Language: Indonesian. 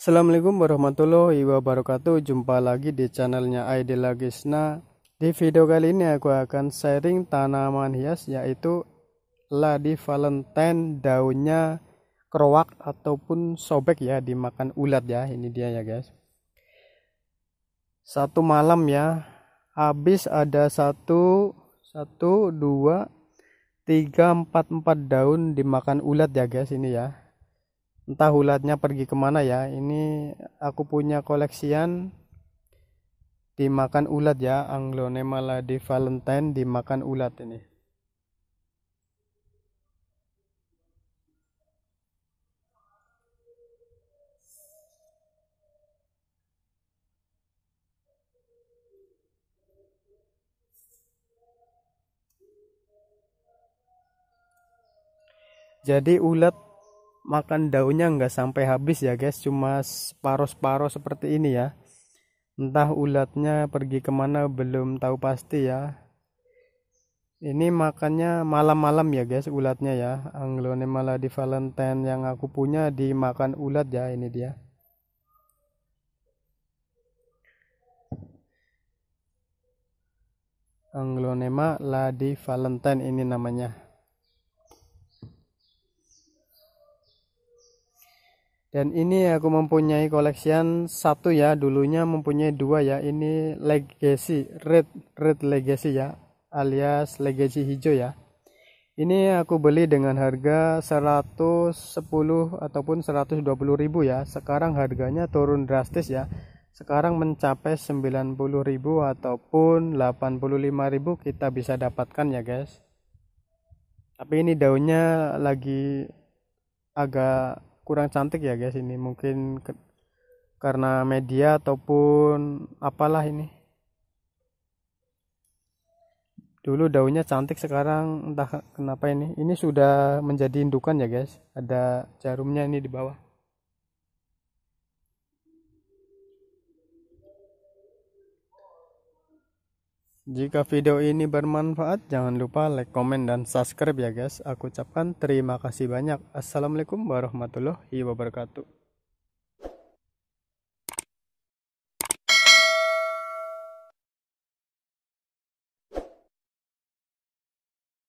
Assalamualaikum warahmatullahi wabarakatuh Jumpa lagi di channelnya Aidila Gisna Di video kali ini aku akan sharing tanaman hias yaitu Ladi Valentine daunnya kerowak ataupun sobek ya dimakan ulat ya ini dia ya guys satu malam ya habis ada satu satu dua tiga empat empat daun dimakan ulat ya guys ini ya entah ulatnya pergi kemana ya ini aku punya koleksian dimakan ulat ya anglonema di valentine dimakan ulat ini jadi ulat makan daunnya nggak sampai habis ya guys cuma separuh-separuh seperti ini ya entah ulatnya pergi kemana belum tahu pasti ya ini makannya malam-malam ya guys ulatnya ya Anglonema di Valentine yang aku punya dimakan ulat ya ini dia Anglonema ladi Valentine ini namanya dan ini aku mempunyai koleksian satu ya dulunya mempunyai dua ya ini legacy red red legacy ya alias legacy hijau ya ini aku beli dengan harga 110 ataupun 120 ribu ya sekarang harganya turun drastis ya sekarang mencapai 90 ribu ataupun 85 ribu kita bisa dapatkan ya guys tapi ini daunnya lagi agak kurang cantik ya guys ini mungkin ke, karena media ataupun apalah ini dulu daunnya cantik sekarang entah kenapa ini ini sudah menjadi indukan ya guys ada jarumnya ini di bawah Jika video ini bermanfaat, jangan lupa like, komen, dan subscribe ya guys. Aku ucapkan terima kasih banyak. Assalamualaikum warahmatullahi wabarakatuh.